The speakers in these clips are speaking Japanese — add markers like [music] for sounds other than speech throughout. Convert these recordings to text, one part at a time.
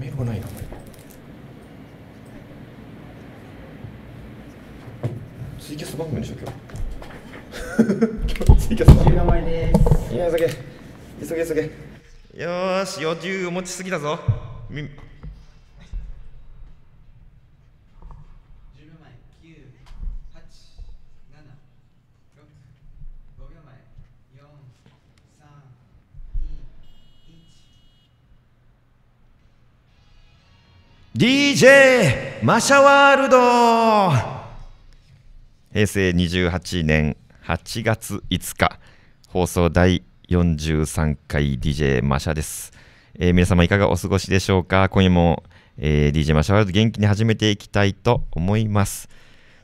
メールがないなこれス番組でしょ今日今日ス番組いや急げ急げ急げよし余裕を持ちすぎだぞみ DJ マシャワールド平成28年8月5日放送第43回 DJ マシャです、えー、皆様いかがお過ごしでしょうか今夜も、えー、DJ マシャワールド元気に始めていきたいと思います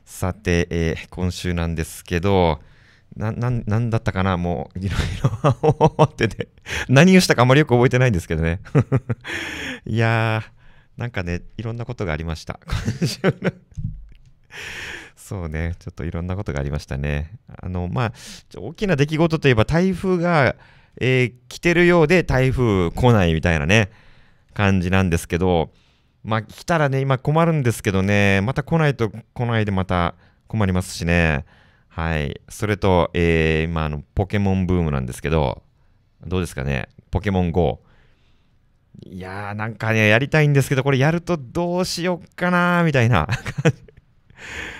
さて、えー、今週なんですけどな、な、なんだったかなもう、いろいろ [laughs] ってて、何をしたかあまりよく覚えてないんですけどね [laughs] いやー、なんかね、いろんなことがありました。[laughs] そうね、ちょっといろんなことがありましたね。あの、まあ、大きな出来事といえば台風が、えー、来てるようで台風来ないみたいなね、感じなんですけど、まあ、来たらね、今困るんですけどね、また来ないと来ないでまた困りますしね。はい。それと、えー、今、の、ポケモンブームなんですけど、どうですかね、ポケモン GO。いやーなんかね、やりたいんですけど、これやるとどうしよっかなーみたいな感じ。[laughs]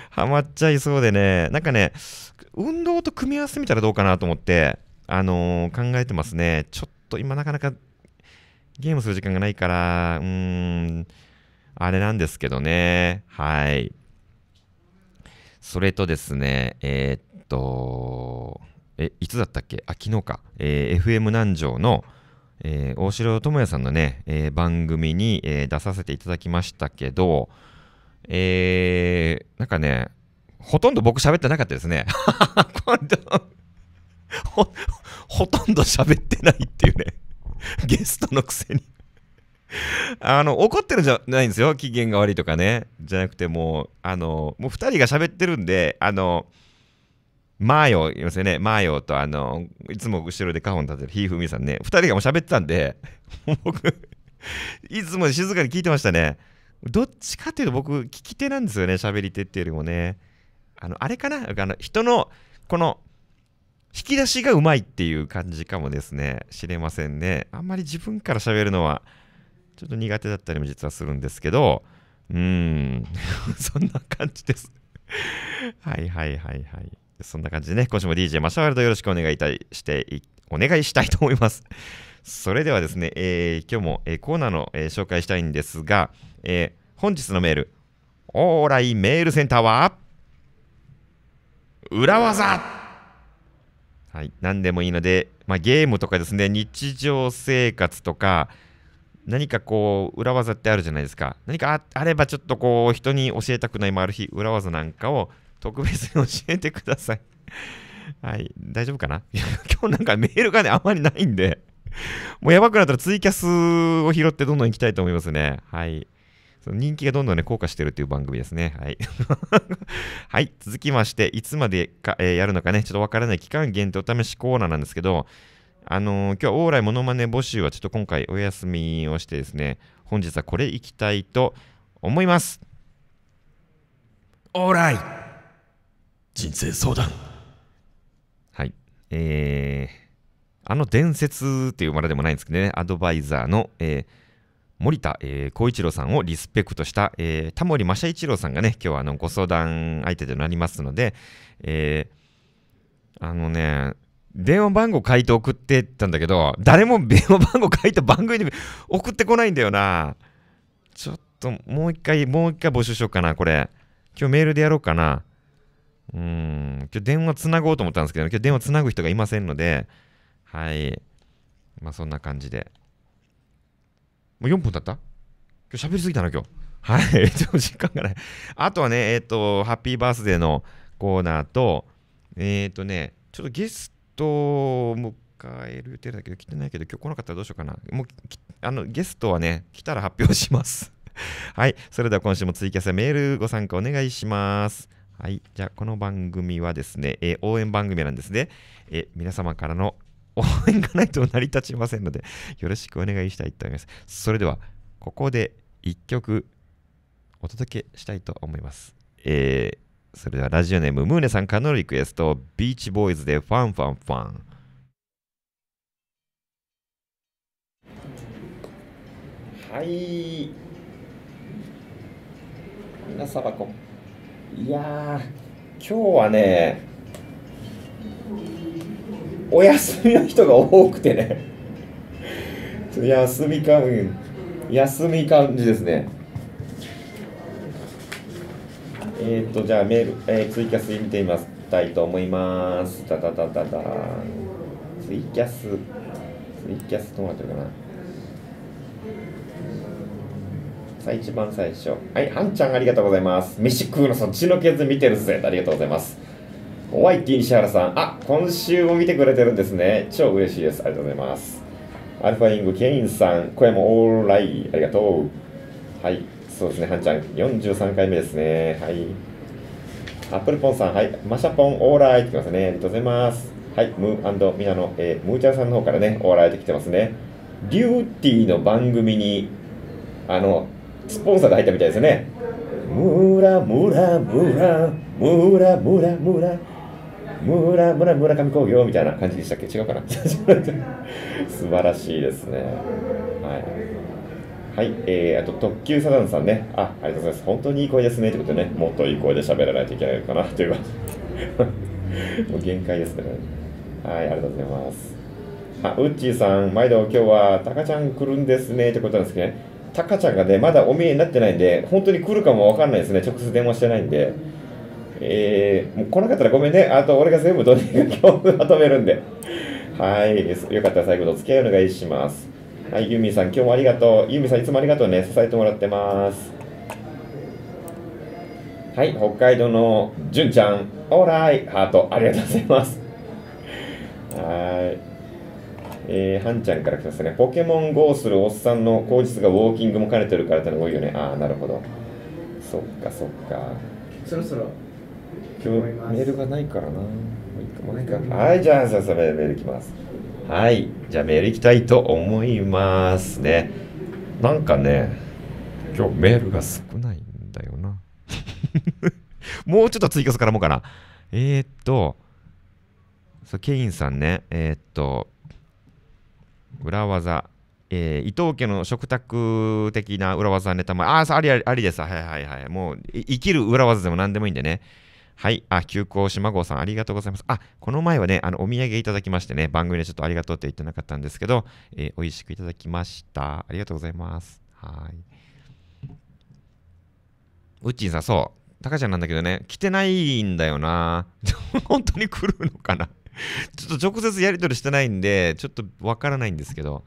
ハマっちゃいそうでね、なんかね、運動と組み合わせてみたらどうかなと思って、あのー、考えてますね。ちょっと今なかなかゲームする時間がないから、うーん、あれなんですけどね。はい。それとですね、えー、っと、え、いつだったっけあ、昨日か。えー、FM 南城の、えー、大城智也さんのね、えー、番組に、えー、出させていただきましたけど、えー、なんかね、ほとんど僕喋ってなかったですね。[laughs] ほ、ほとんど喋ってないっていうね。ゲストのくせにあの、怒ってるんじゃないんですよ。機嫌が悪いとかね。じゃなくてもう、あの、もう2人が喋ってるんで、あの、マーヨいますよね。マーヨと、あの、いつも後ろでカホン立てるひーふみさんね。二人がもう喋ってたんで、[laughs] 僕いつも静かに聞いてましたね。どっちかっていうと僕、聞き手なんですよね。喋り手っていうよりもね。あの、あれかなあの人の、この、引き出しがうまいっていう感じかもですね。知れませんね。あんまり自分から喋るのは、ちょっと苦手だったりも実はするんですけど、うーん、[laughs] そんな感じですはいはいはいはい。そんな感じでね、今週も DJ マシャワールドよろしくお願いいたしてお願いしたいと思います。[laughs] それではですね、えー、今日も、えー、コーナーの、えー、紹介したいんですが、え本日のメール、オーライメールセンターは、裏技はい、何でもいいので、まあ、ゲームとかですね、日常生活とか、何かこう、裏技ってあるじゃないですか。何かあればちょっとこう、人に教えたくないもある日、裏技なんかを特別に教えてください。はい、大丈夫かな [laughs] 今日なんかメールがね、あんまりないんでもうやばくなったらツイキャスを拾ってどんどん行きたいと思いますね。はい。その人気がどんどんね、降下してるっていう番組ですね。はい。[laughs] はい、続きまして、いつまでか、えー、やるのかね、ちょっとわからない期間限定お試しコーナーなんですけど、あのー、今日、往来ものまね募集はちょっと今回お休みをしてですね、本日はこれ行きたいと思います。オーライ人生相談はいえー、あの伝説っていうまででもないんですけどねアドバイザーの、えー、森田光、えー、一郎さんをリスペクトした、えー、田森正一郎さんがね今日はあのご相談相手となりますので、えー、あのね電話番号書いて送ってったんだけど誰も電話番号書いて番組に送ってこないんだよなちょっともう一回もう一回募集しようかなこれ今日メールでやろうかなうん、今日電話つなごうと思ったんですけど、今日電話つなぐ人がいませんので、はい。まあそんな感じで。もう4分経った今日喋りすぎたな、今日。はい、[laughs] ちょっと時間がない。あとはね、えっ、ー、と、ハッピーバースデーのコーナーと、えっ、ー、とね、ちょっとゲストを迎える予定だけど、来てないけど、今日来なかったらどうしようかな。もう、あの、ゲストはね、来たら発表します。[laughs] はい、それでは今週もツイキャスメールご参加お願いします。はい。じゃあ、この番組はですね、えー、応援番組なんですね。えー、皆様からの応援がないと成り立ちませんので、よろしくお願いしたいと思います。それでは、ここで1曲お届けしたいと思います。えー、それではラジオネーム、ムーネさんからのリクエスト、ビーチボーイズでファンファンファン。はい。皆様こんいや今日はねお休みの人が多くてね休みん。休み感じですねえっ、ー、とじゃあメール、えー、ツイキャス見てみたいと思いますツイキャスツイキャスどうなってるかなさ一番最初はいあんちゃんありがとうございます飯食うのそっちのけず見てるぜありがとうございますおわいき西原さんあ今週も見てくれてるんですね超嬉しいですありがとうございますアルファイングケインさん声もオーライありがとうはいそうですねハンちゃん43回目ですねはいアップルポンさんはいマシャポンオーライってきますねありがとうございますはいムーミナの、えー、ムーちゃんさんの方からねオーライってきてますねリューティーの番組にあのスポンサーが入ったみたいですねムラムラムラムラムラムラムラムララ上工業みたいな感じでしたっけ違うかな [laughs] 素晴らしいですねはい、はい、えー、あと特急サザンさんねあありがとうございます本当にいい声ですねってことでねもっといい声で喋らないといけないかなという [laughs] もう限界ですねはいありがとうございますあウッチーさん毎度今日はタカちゃん来るんですねってことなんですけどねタカちゃんがね、まだお見えになってないんで、本当に来るかもわかんないですね、直接電話してないんで。えー、もう来なかったらごめんね。あと、俺が全部どうにかまとめるんで。はい。よかったら最後のお付き合いお願いします。はい、ユミさん、今日もありがとう。ユミさん、いつもありがとうね。支えてもらってます。はい、北海道の純ちゃん、オーライ、ハート、ありがとうございます。はい。えー、はんちゃんから来ますね。ポケモン GO するおっさんの口実がウォーキングも兼ねてるからってのが多いよね。ああ、なるほど。そっかそっか。そろそろ。今日メールがないからな。はい、じゃあ、そろメールいきます。はい、じゃあメールいきたいと思いますね。なんかね、今日メールが少ないんだよな。[laughs] もうちょっと追加すからもうかな。えー、っと、そうケインさんね、えー、っと、裏技。えー、伊藤家の食卓的な裏技ネタも、ああ、ありありです。はいはいはい。もう、生きる裏技でも何でもいいんでね。はい。あ、急行島郷さん、ありがとうございます。あ、この前はね、あの、お土産いただきましてね、番組でちょっとありがとうって言ってなかったんですけど、えー、美味しくいただきました。ありがとうございます。はい。うッちンさん、そう。タカちゃんなんだけどね、来てないんだよな。[laughs] 本当に来るのかなちょっと直接やり取りしてないんで、ちょっとわからないんですけど、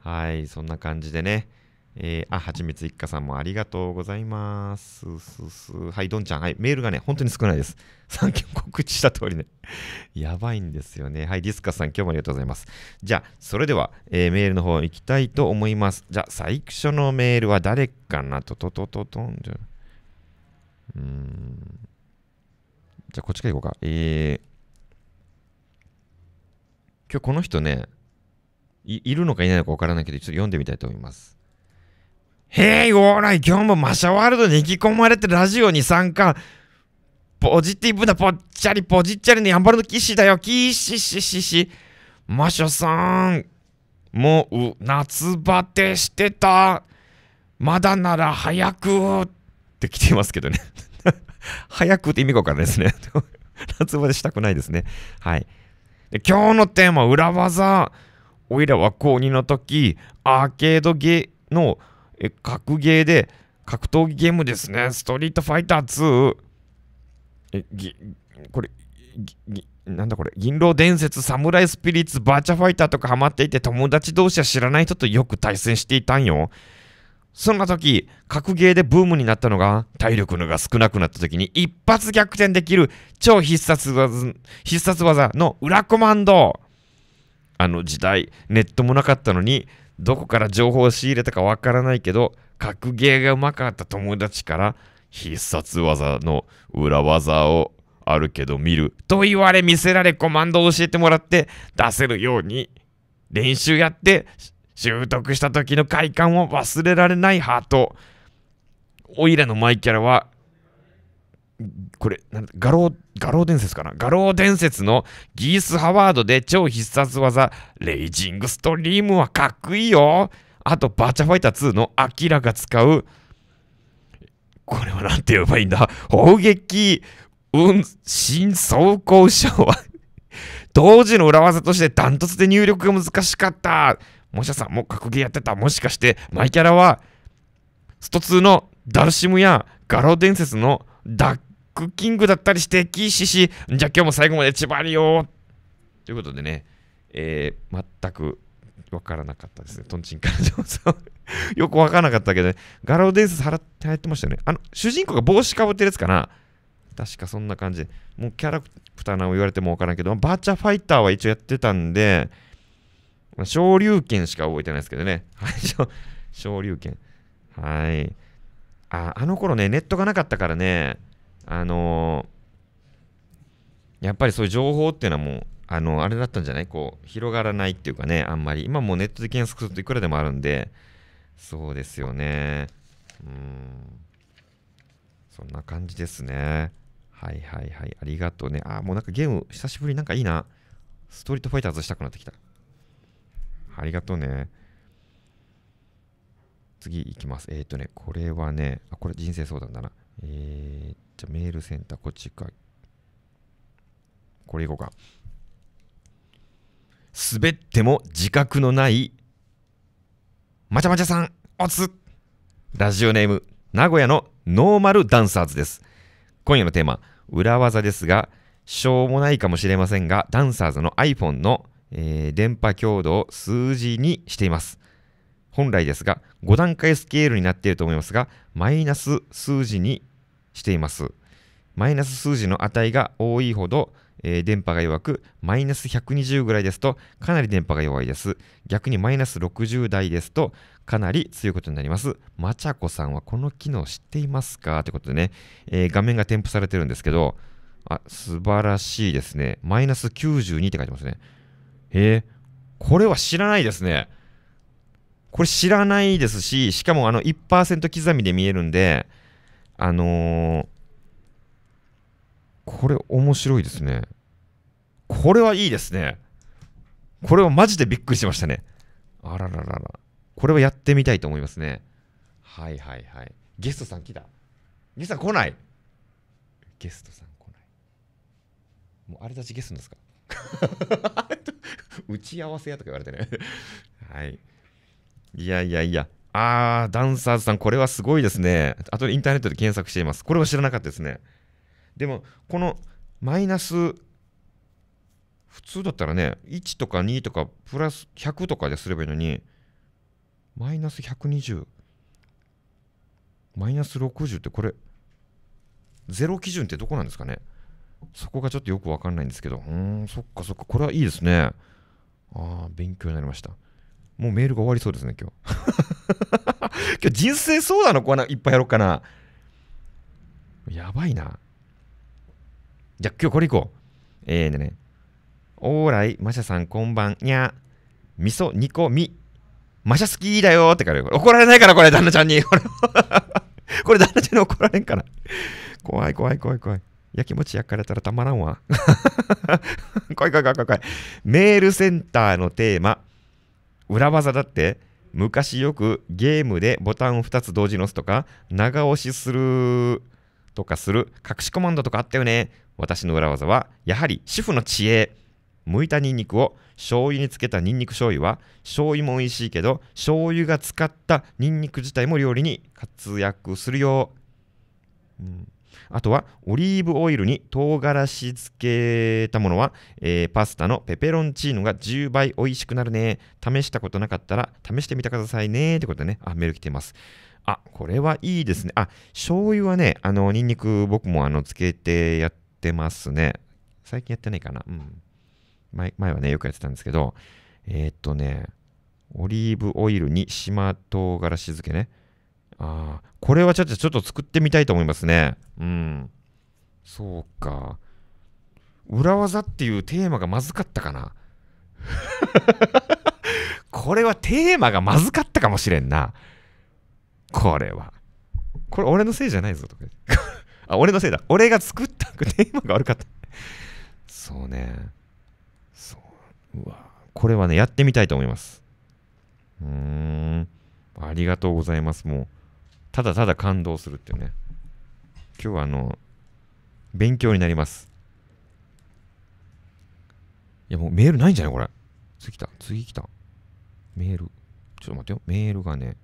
はい、そんな感じでね。えー、あ、はちみつ一家さんもありがとうございます。すすはい、どんちゃん。はい、メールがね、本当に少ないです。[laughs] さっき告知した通りね。[laughs] やばいんですよね。はい、ディスカさん、今日もありがとうございます。じゃあ、それでは、えー、メールの方行きたいと思います。じゃあ、最初のメールは誰かなと、ととととんじゃ。うん。じゃあ、こっちから行こうか。えー、今日この人ねい、いるのかいないのかわからないけど、ちょっと読んでみたいと思います。Hey, ーらい、今日もマシャワールドに引き込まれてラジオに参加ポジティブなぽっちゃりぽじっちゃりのヤンバルの騎士だよ騎士シシシ。マシャさんもう夏バテしてたまだなら早くって来てますけどね [laughs] 早くって意味がわからないですね [laughs] 夏バテしたくないですねはいで今日のテーマ、裏技。おいらは高2の時、アーケードゲのえ格ゲーで、格闘技ゲームですね。ストリートファイター2。え、ぎ、これ、ぎ、なんだこれ、銀狼伝説、サムライスピリッツ、バーチャファイターとかハマっていて、友達同士は知らない人とよく対戦していたんよ。そんな時、格ゲーでブームになったのが、体力のが少なくなった時に一発逆転できる超必殺技必殺技の裏コマンド。あの時代、ネットもなかったのに、どこから情報を仕入れたかわからないけど、格ゲーがうまかった友達から、必殺技の裏技をあるけど見ると言われ見せられコマンドを教えてもらって出せるように練習やって習得した時の快感を忘れられないハート。オイラのマイキャラは、これ、なん画廊、画廊伝説かな画廊伝説のギース・ハワードで超必殺技、レイジングストリームはかっこいいよ。あと、バーチャファイター2のアキラが使う、これはなんて言えばいいんだ砲撃、運、新走行車は [laughs] 当時の裏技としてダントツで入力が難しかった。もしかさんも格ゲーやってた。もしかして、マイキャラは、スト2のダルシムやガロ伝説のダックキングだったりして、キーシシ、じゃあ今日も最後まで縛りよということでね、えー、全くわからなかったですね。トンチンカンさん。[laughs] よくわからなかったけどね、ロ廊伝説払って入ってましたよね。あの、主人公が帽子かぶってるやつかな確かそんな感じもうキャラクターなんを言われてもわからんけど、バーチャファイターは一応やってたんで、昇竜拳しか覚えてないですけどね。はい、[laughs] 昇竜拳。はい。あ、あの頃ね、ネットがなかったからね、あのー、やっぱりそういう情報っていうのはもう、あのあれだったんじゃないこう、広がらないっていうかね、あんまり。今もうネットで検索するといくらでもあるんで、そうですよね。うん。そんな感じですね。はいはいはい。ありがとうね。あ、もうなんかゲーム、久しぶりなんかいいな。ストリートファイターズしたくなってきた。ありがとうね。次いきます。えっ、ー、とね、これはね、あ、これ人生相談だな。えー、じゃメールセンター、こっちか。これいこうか。滑っても自覚のない、まちゃまちゃさん、おつラジオネーム、名古屋のノーマルダンサーズです。今夜のテーマ、裏技ですが、しょうもないかもしれませんが、ダンサーズの iPhone のえー、電波強度を数字にしています。本来ですが、5段階スケールになっていると思いますが、マイナス数字にしています。マイナス数字の値が多いほど、えー、電波が弱く、マイナス120ぐらいですと、かなり電波が弱いです。逆にマイナス60台ですと、かなり強いことになります。まちゃこさんはこの機能知っていますかということでね、えー、画面が添付されてるんですけど、あ、素晴らしいですね。マイナス92って書いてますね。えこれは知らないですね。これ知らないですし、しかもあの1%刻みで見えるんで、あのー、これ面白いですね。これはいいですね。これはマジでびっくりしましたね。あらららら。これはやってみたいと思いますね。はいはいはい。ゲストさん来たゲストさん来ないゲストさん来ない。もうあれたちゲストですか [laughs] 打ち合わせやとか言われてねはい。いやいやいや。あー、ダンサーズさん、これはすごいですね。あとインターネットで検索しています。これは知らなかったですね。でも、このマイナス、普通だったらね、1とか2とか、プラス100とかですればいいのに、マイナス120、マイナス60ってこれ、ゼロ基準ってどこなんですかねそこがちょっとよくわかんないんですけど、うん、そっかそっか、これはいいですね。ああ、勉強になりました。もうメールが終わりそうですね、今日。[laughs] 今日人生相談のコーナーいっぱいやろうかな。やばいな。じゃあ今日これいこう。えー、ね。オーライ、マシャさんこんばん、にゃ。みそ煮込み。マシャ好きだよってから怒られないから、これ、旦那ちゃんに。これ、[laughs] 旦那ちゃんに怒られんから。怖い怖い怖い怖い。焼きもち焼かれたらたまらんわ。来 [laughs] い来い来い来い。メールセンターのテーマ。裏技だって、昔よくゲームでボタンを2つ同時に押すとか、長押しするとかする隠しコマンドとかあったよね。私の裏技は、やはり主婦の知恵。剥いたニンニクを醤油につけたニンニク醤油は醤油も美味しいけど醤油が使ったニンニク自体も料理に活躍するよ。うんあとはオリーブオイルに唐辛子漬けたものは、えー、パスタのペペロンチーノが10倍美味しくなるね。試したことなかったら試してみてくださいね。ってことでね、あ、メール来てます。あ、これはいいですね。あ、醤油はね、あの、ニンニク僕もあの、つけてやってますね。最近やってないかな。うん。前前はね、よくやってたんですけど、えー、っとね、オリーブオイルに島唐辛子漬けね。あこれはちょっとちょっと作ってみたいと思いますね。うん。そうか。裏技っていうテーマがまずかったかな。[laughs] これはテーマがまずかったかもしれんな。これは。これ俺のせいじゃないぞとか。[laughs] あ、俺のせいだ。俺が作ったテーマが悪かった。そうね。そう。うわ。これはね、やってみたいと思います。うーん。ありがとうございます。もう。ただただ感動するっていうね。今日はあの、勉強になります。いや、もうメールないんじゃないこれ。次来た。次来た。メール。ちょっと待ってよ。メールがね。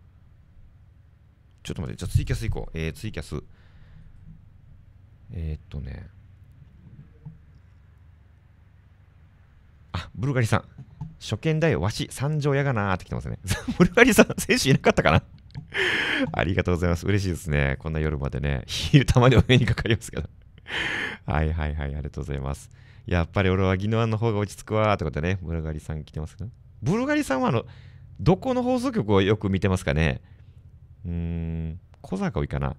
ちょっと待って。じゃあツイキャス行こう。えー、ツイキャス。えー、っとね。あ、ブルガリさん。初見だよ。わし、三条やがなーって来てますね。[laughs] ブルガリさん、選手いなかったかな [laughs] ありがとうございます。嬉しいですね。こんな夜までね。昼たまにお目にかかりますけど。はいはいはい、ありがとうございます。やっぱり俺はギノアンの方が落ち着くわーってことね。ブルガリさん来てますかブルガリさんはあの、どこの放送局をよく見てますかねうーん、小坂多いかな。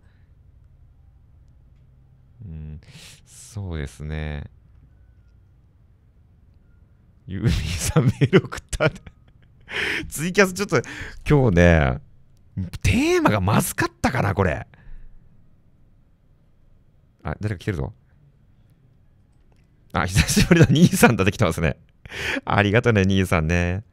うん、そうですね。ユーミンさんメール送った。ツイキャスちょっと今日ね、テーマがまずかったかな、これ。あ、誰か来てるぞ。あ、久しぶりの兄さんだって来てますね。[laughs] ありがとうね、兄さんね。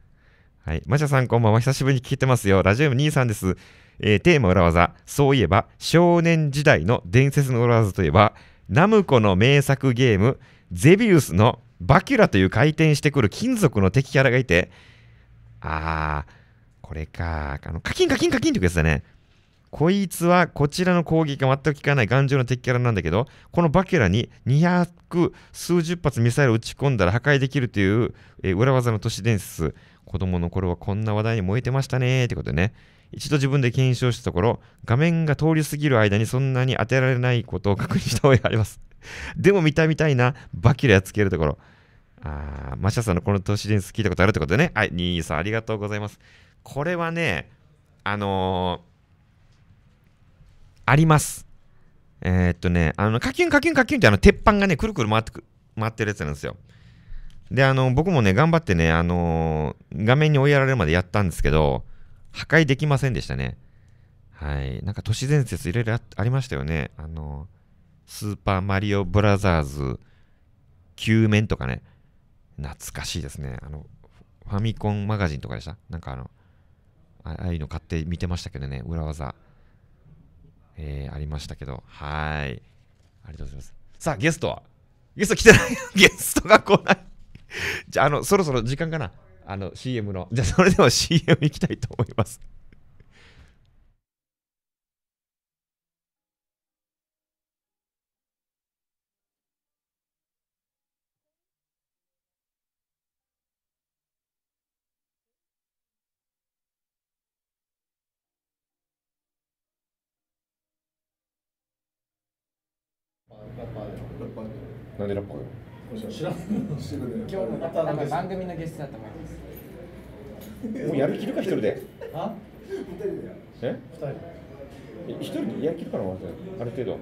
はい。マシャさん、こんばんは。久しぶりに聞いてますよ。ラジオム兄さんです。えー、テーマ裏技。そういえば、少年時代の伝説の裏技といえば、ナムコの名作ゲーム、ゼビウスのバキュラという回転してくる金属の敵キャラがいて、あー、これか。あの、カキンカキンカキンってやつだね。こいつはこちらの攻撃が全く効かない頑丈な敵キャラなんだけど、このバケラに200数十発ミサイルを撃ち込んだら破壊できるという、えー、裏技の都市伝説。子供の頃はこんな話題に燃えてましたねってことでね。一度自分で検証したところ、画面が通り過ぎる間にそんなに当てられないことを確認した覚えがあります。[laughs] でも見たみたいなバキラやつけるところ。あー、マシャさんのこの都市伝説聞いたことあるってことでね。はい、兄さんありがとうございます。これはね、あのー、あります。えー、っとね、あの、カキュンカキュンカキュンってあの、鉄板がね、くるくる回ってく、回ってるやつなんですよ。で、あの、僕もね、頑張ってね、あのー、画面に追いやられるまでやったんですけど、破壊できませんでしたね。はい。なんか都市伝説いろいろありましたよね。あのー、スーパーマリオブラザーズ、救面とかね。懐かしいですね。あの、ファミコンマガジンとかでしたなんかあの、ああいうの買って見てましたけどね、裏技、えー、ありましたけど、はい。ありがとうございます。さあ、ゲストはゲスト来てない [laughs] ゲストが来ないじゃあ、あの、そろそろ時間かなあの、CM の。じゃあ、それでは CM 行きたいと思います知らない今日もなんか番組のゲストだと思いますもうやる気るか一人であ二人でえ二人一人でやる気るかなまずある程度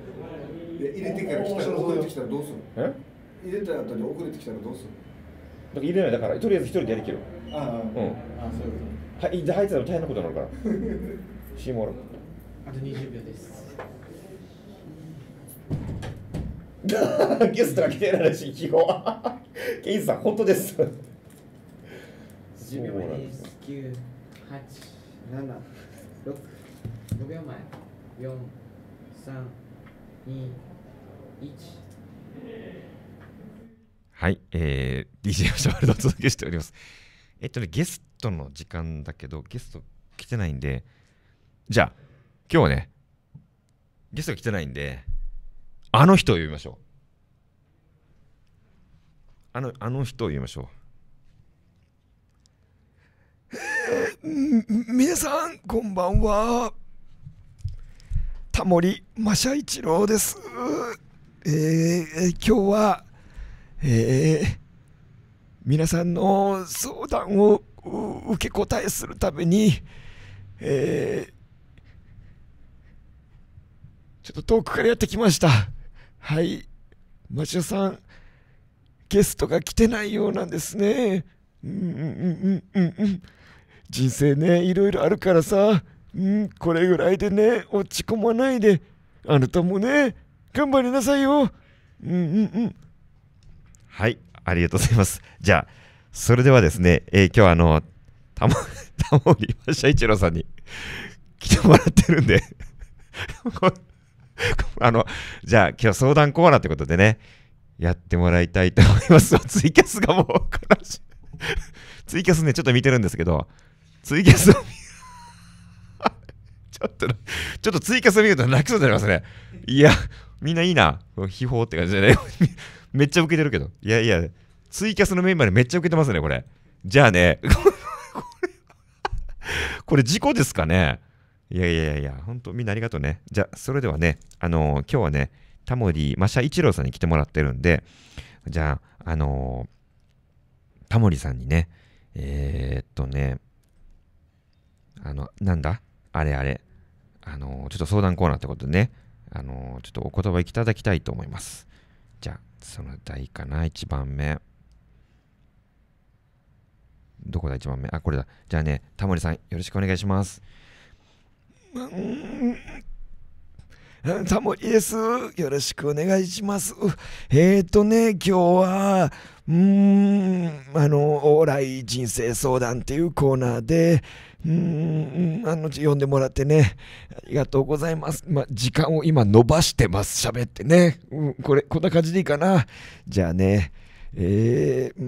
入れてから来たら遅れてきたらどうするえ入れた後に遅れてきたらどうするだから入れないだからとりあえず一人でやりきるああうんあそういうことはい入ってたら大変なことになるから [laughs] シーモール。あと20秒です [laughs] ゲストが来てないらしい、基本。[laughs] ケイジさん、本当です。10秒前です。9、8、7、6、5秒前。4、3、2、1。はい、えー、DJ 吉丸をお届けしております。えっとね、ゲストの時間だけど、ゲスト来てないんで、じゃあ、今日はね、ゲスト来てないんで、あの人を呼びましょう。あの、あの人を呼びましょう。[laughs] 皆さん、こんばんは。タモリ・マシャイチローです。えー、今日は、えー、皆さんの相談を受け答えするために、えー、ちょっと遠くからやってきました。はい、町田さん、ゲストが来てないようなんですね。うんうんうんうんうん。人生ね、いろいろあるからさ、うん、これぐらいでね、落ち込まないで、あなたもね、頑張りなさいよ。うんうんうん。はい、ありがとうございます。じゃあ、それではですね、えー、今日あの、たま、たまに、一郎さんに来てもらってるんで [laughs] あの、じゃあ今日相談コーナーってことでね、やってもらいたいと思います。[laughs] ツイキャスがもう悲しい。[laughs] ツイキャスね、ちょっと見てるんですけど、ツイキャスを見ちょっと、ちょっとツイキャス見ると泣きそうになりますね。いや、みんないいな。秘宝って感じじゃない。めっちゃ受けてるけど。いやいや、ツイキャスのメンバーでめっちゃ受けてますね、これ。じゃあね、これ、これ事故ですかねいやいやいや、本当みんなありがとうね。じゃあ、それではね、あのー、今日はね、タモリ、マシャ一郎さんに来てもらってるんで、じゃあ、あのー、タモリさんにね、えー、っとね、あの、なんだあれあれ、あのちょっと相談コーナーってことでね、あのちょっとお言葉いただきたいと思います。じゃあ、その題かな、1番目。どこだ、1番目。あ、これだ。じゃあね、タモリさん、よろしくお願いします。タモリです。よろしくお願いします。えっ、ー、とね、今日は、うーん、あの、往来人生相談っていうコーナーで、うーん、あの、読んでもらってね、ありがとうございます。まあ、時間を今伸ばしてます。喋ってね。うん、これ、こんな感じでいいかな。じゃあね、えー、うー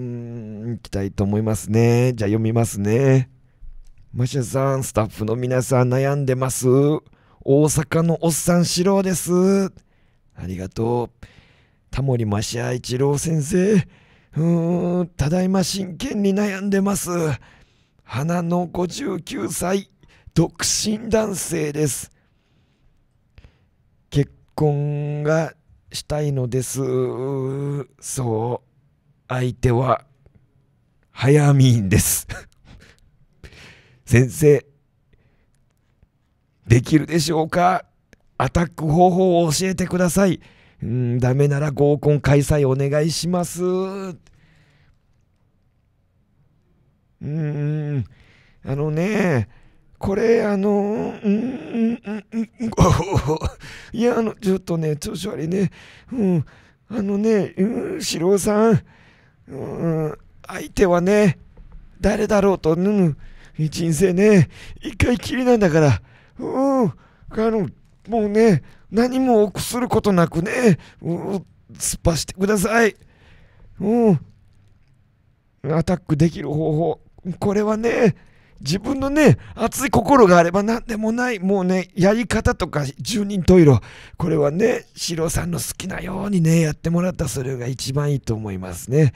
ん、いきたいと思いますね。じゃあ読みますね。マシャさん、スタッフの皆さん悩んでます。大阪のおっさん四郎です。ありがとう。タモリマシア一郎先生。うーん、ただいま真剣に悩んでます。花の59歳、独身男性です。結婚がしたいのです。そう。相手は、早みです。先生、できるでしょうかアタック方法を教えてください。うん、ダメなら合コン開催お願いします。うーん、あのね、これ、あの、うん、うん、うん、いや、あの、ちょっとね、調子悪いね。うん、あのね、うん、四郎さん、うん、相手はね、誰だろうと、うん、人生ね、一回きりなんだから、うん、あの、もうね、何も臆することなくね、うん、突っ走ってください。うん。アタックできる方法。これはね、自分のね、熱い心があれば何でもない、もうね、やり方とか住人イレ、これはね、シロさんの好きなようにね、やってもらったそれが一番いいと思いますね。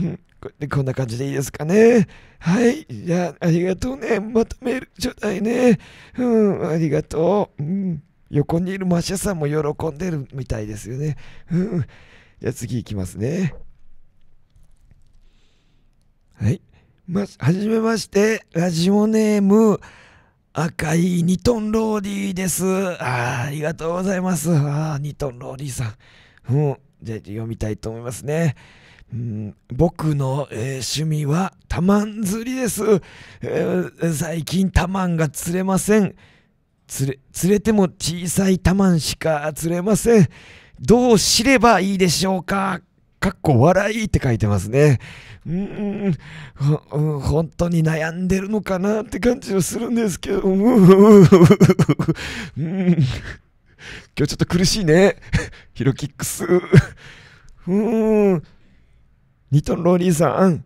うんこれでこんな感じでいいですかね。はい。じゃあ、ありがとうね。またメールちょうだいね。うん、ありがとう。うん、横にいるマシャさんも喜んでるみたいですよね。うん。じゃあ次いきますね。はい。ま、はじめまして。ラジオネーム、赤いニトンローィーです。あありがとうございます。ああ、ニトンローィーさん。うん。じゃあ読みたいと思いますね。うん、僕の、えー、趣味はタマン釣りです、えー、最近タマンが釣れません釣れ釣れても小さいタマンしか釣れませんどう知ればいいでしょうかかっこ笑いって書いてますね。うん、うん、本当に悩んでるのかなって感じはするんですけど、うん、今日ちょっと苦しいね。ヒロキックス。うん、ニトンローリーさん、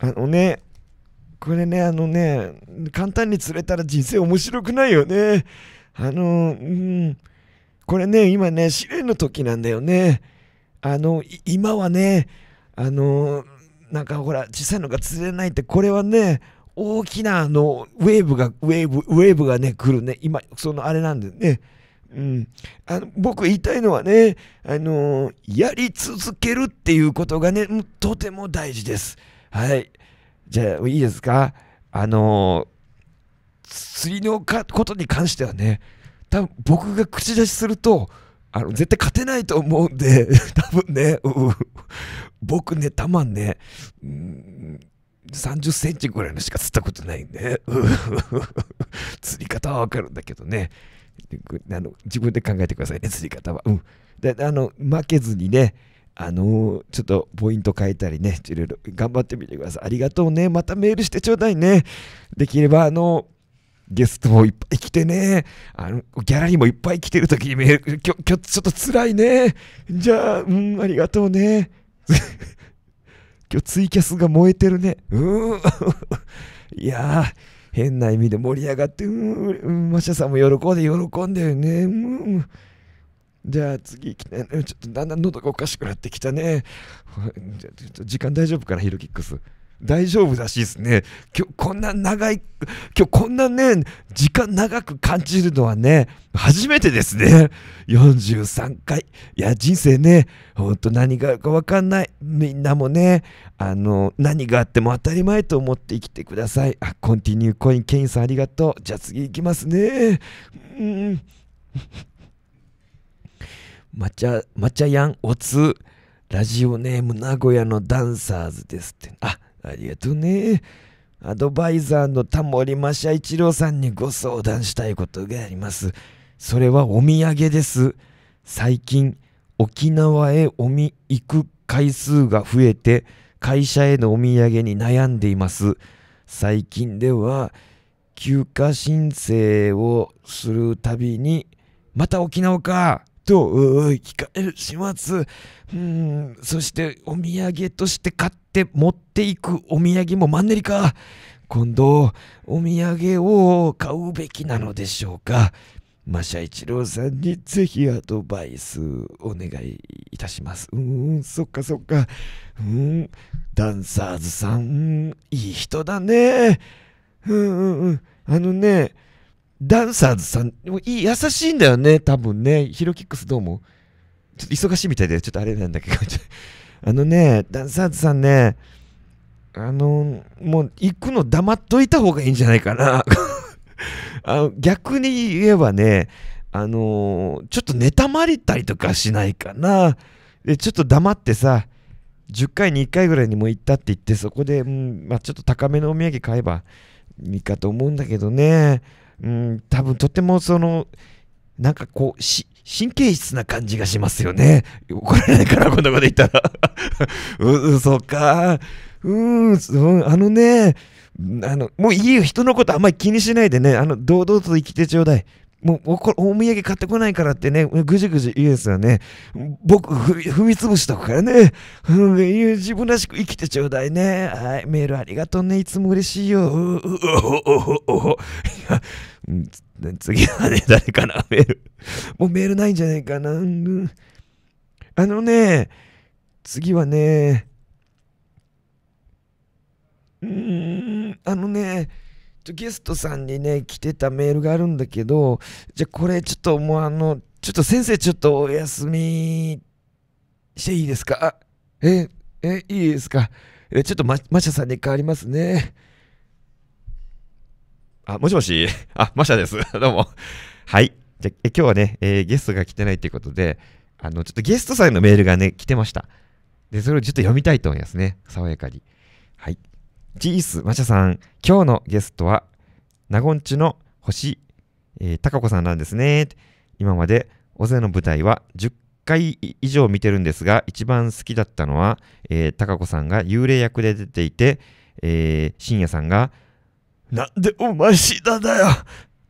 あのね、これね、あのね、簡単に釣れたら人生面白くないよね。あの、うん、これね、今ね、試練の時なんだよね。あの、今はね、あの、なんかほら、小さいのが釣れないって、これはね、大きなあの、ウェーブが、ウェーブ、ウェーブがね、来るね。今、そのあれなんだよね。うん、あの僕言いたいのはね、あのやり続けるっていうことがね、とても大事です。はい。じゃあ、いいですかあの釣りのかことに関してはね、多分僕が口出しすると、あの絶対勝てないと思うんで、[laughs] 多分ね、う僕ね、たまんね、うん、30センチぐらいのしか釣ったことないんで、釣り方はわかるんだけどね、あの自分で考えてくださいね、釣り方は。うん。で、あの、負けずにね、あのー、ちょっとポイント変えたりね、いろいろ頑張ってみてください。ありがとうね。またメールしてちょうだいね。できれば、あのー、ゲストもいっぱい来てね。あの、ギャラリーもいっぱい来てる時にメール、きょ、きょ、ちょっと辛いね。じゃあ、うん、ありがとうね。[laughs] 今日ツイキャスが燃えてるね。うん。[laughs] いやー。変な意味で盛り上がって、うん、マシャさんも喜んで、喜んでよね。うん。じゃあ次、ちょっとだんだん喉がおかしくなってきたね。[laughs] 時間大丈夫かな、ヒルキックス。大丈夫らしいですね。今日こんな長い、今日こんなね、時間長く感じるのはね、初めてですね。43回。いや、人生ね、ほんと何があるかわかんない。みんなもね、あの、何があっても当たり前と思って生きてください。あ、コンティニューコイン、ケインさんありがとう。じゃあ次行きますね。うん。抹茶、抹茶やん、おつ。ラジオネーム名古屋のダンサーズですって。あ、ありがとね。アドバイザーのタモリマシャ一郎さんにご相談したいことがあります。それはお土産です。最近、沖縄へおみ行く回数が増えて、会社へのお土産に悩んでいます。最近では、休暇申請をするたびに、また沖縄かと聞かれる始末うんそしてお土産として買って持っていくお土産もマンネリか今度お土産を買うべきなのでしょうかマシャ一郎さんにぜひアドバイスお願いいたします。うーん、そっかそっか。うん、ダンサーズさん、いい人だね。うんうんうん。あのね、ダンサーズさん、もいい、優しいんだよね、多分ね。ヒロキックスどうも。ちょっと忙しいみたいで、ちょっとあれなんだけど、[laughs] あのね、ダンサーズさんね、あの、もう行くの黙っといた方がいいんじゃないかな。[laughs] あの逆に言えばね、あのちょっと妬まれたりとかしないかな。で、ちょっと黙ってさ、10回に1回ぐらいにも行ったって言って、そこで、うんまあ、ちょっと高めのお土産買えばいいかと思うんだけどね。うん、多分とてもその、なんかこう、し、神経質な感じがしますよね。怒られないからこんなこと言ったら。[laughs] うそか。うん、あのね、あの、もういいよ、人のことあんまり気にしないでね、あの、堂々と生きてちょうだい。もうおこお土産買ってこないからってね、ぐじぐじ言うんですよね。僕、踏み潰しとくからね、自分らしく生きてちょうだいね。はい、メールありがとうね。いつも嬉しいよ。うう次はね、[laughs] 誰かな、メール。もうメールないんじゃないかな。あのね、次はね、うん、あのね、とゲストさんにね、来てたメールがあるんだけど、じゃあこれちょっともうあの、ちょっと先生ちょっとお休みしていいですかあ、え、え、いいですかえ、ちょっとママシャさんに変わりますね。あ、もしもし。あ、マシャです。[laughs] どうも。はい。じゃえ今日はね、えー、ゲストが来てないということで、あの、ちょっとゲストさんのメールがね、来てました。で、それをちょっと読みたいと思いますね。爽やかに。はい。ジース、マシャさん、今日のゲストは、ナゴンチの星、えー、高子さんなんですね。今まで、大勢の舞台は10回以上見てるんですが、一番好きだったのは、えー、高子さんが幽霊役で出ていて、えー、深夜さんが、なんでお前死んだんだよっ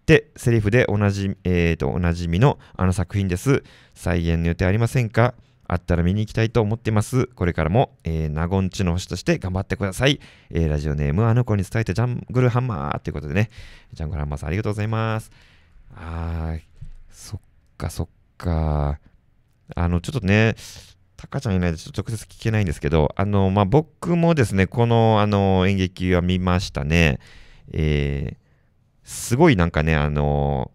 てセリフでおなじ,、えー、とおなじみのあの作品です。再演の予定ありませんかあったら見に行きたいと思ってます。これからも、えー、ゴンチの星として頑張ってください。えー、ラジオネームあの子に伝えてジャングルハンマーということでね、ジャングルハンマーさんありがとうございます。あー、そっかそっか。あの、ちょっとね、タカちゃんいないでちょっと直接聞けないんですけど、あの、まあ、僕もですね、この、あの、演劇は見ましたね。えー、すごいなんかね、あの、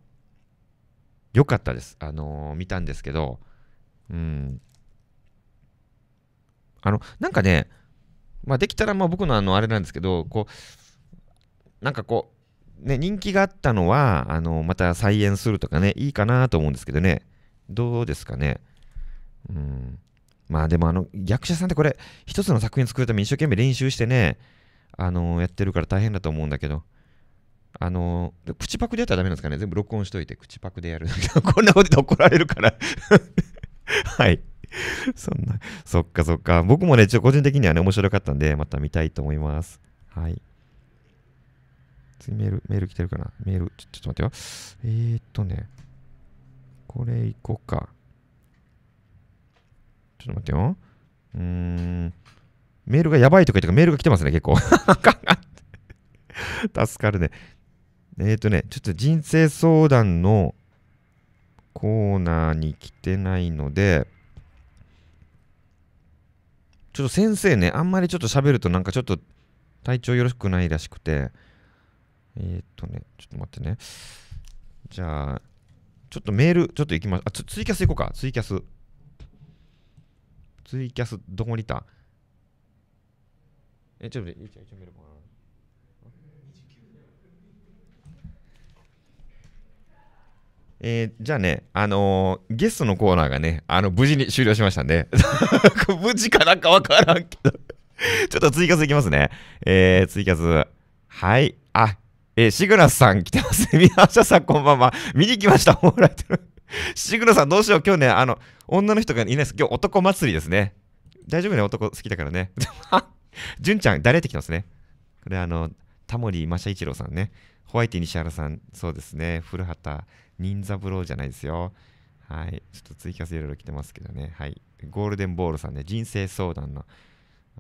良かったです。あの、見たんですけど、うん、あの、なんかね、まあ、できたらまあ僕のあのあれなんですけど、こう、なんかこう、ね、人気があったのは、あの、また再演するとかね、いいかなと思うんですけどね、どうですかね。うん。まあでもあの、役者さんってこれ、一つの作品作るために一生懸命練習してね、あの、やってるから大変だと思うんだけど、あの、口パクでやったらダメなんですかね全部録音しといて、口パクでやる。[laughs] こんなことで怒られるから [laughs] はい。[laughs] そんな、そっかそっか。僕もね、ちょっと個人的にはね、面白かったんで、また見たいと思います。はい。次メール、メール来てるかなメール、ちょ、ちょっと待ってよ。えー、っとね、これいこうか。ちょっと待ってよ。うーん。メールがやばいとか言ってか、メールが来てますね、結構。[laughs] 助かるね。えっ、ー、とね、ちょっと人生相談のコーナーに来てないので、ちょっと先生ね、あんまりちょっと喋るとなんかちょっと体調よろしくないらしくて、えー、っとね、ちょっと待ってね。じゃあ、ちょっとメール、ちょっと行きましょう。あ、ツイキャス行こうか、ツイキャス。ツイキャス、どこにいたえ、ちょっと待って、一応メールえー、じゃあね、あのー、ゲストのコーナーがね、あの、無事に終了しましたんで、[laughs] 無事かなんかわからんけどちょっと追加数いきますね。えー、追加数。はい。あ、えー、シグナスさん来てますね。[laughs] 皆さんさんこんばんは。見に来ました。もらえてる。シグナさんどうしよう。今日ね、あの、女の人がいないです。今日男祭りですね。大丈夫ね、男好きだからね。[laughs] 純ちゃん、誰って来てますね。これあの、タモリ・マシャイチローさんね。ホワイト西原さん、そうですね。古畑忍三郎じゃないですよ。はい。ちょっとツイキャスいろいろ来てますけどね。はい。ゴールデンボールさんね、人生相談の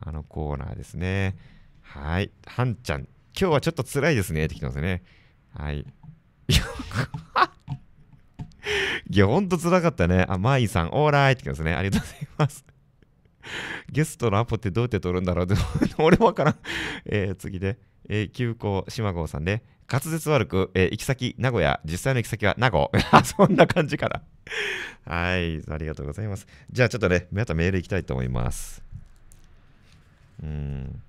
あのコーナーですね。はい。はんちゃん、今日はちょっと辛いですね。って来てますね。はい。[laughs] いや、ほんと辛かったね。あ、マイさん、オーライって来てますね。ありがとうございます。ゲストのアポってどうやって取るんだろうって、[laughs] 俺わからん。えー、次で、えー、急行、島郷さんで、滑舌悪く、えー、行き先、名古屋、実際の行き先は名古屋。[laughs] そんな感じかな。はい、ありがとうございます。じゃあちょっとね、またメールいきたいと思います。うん。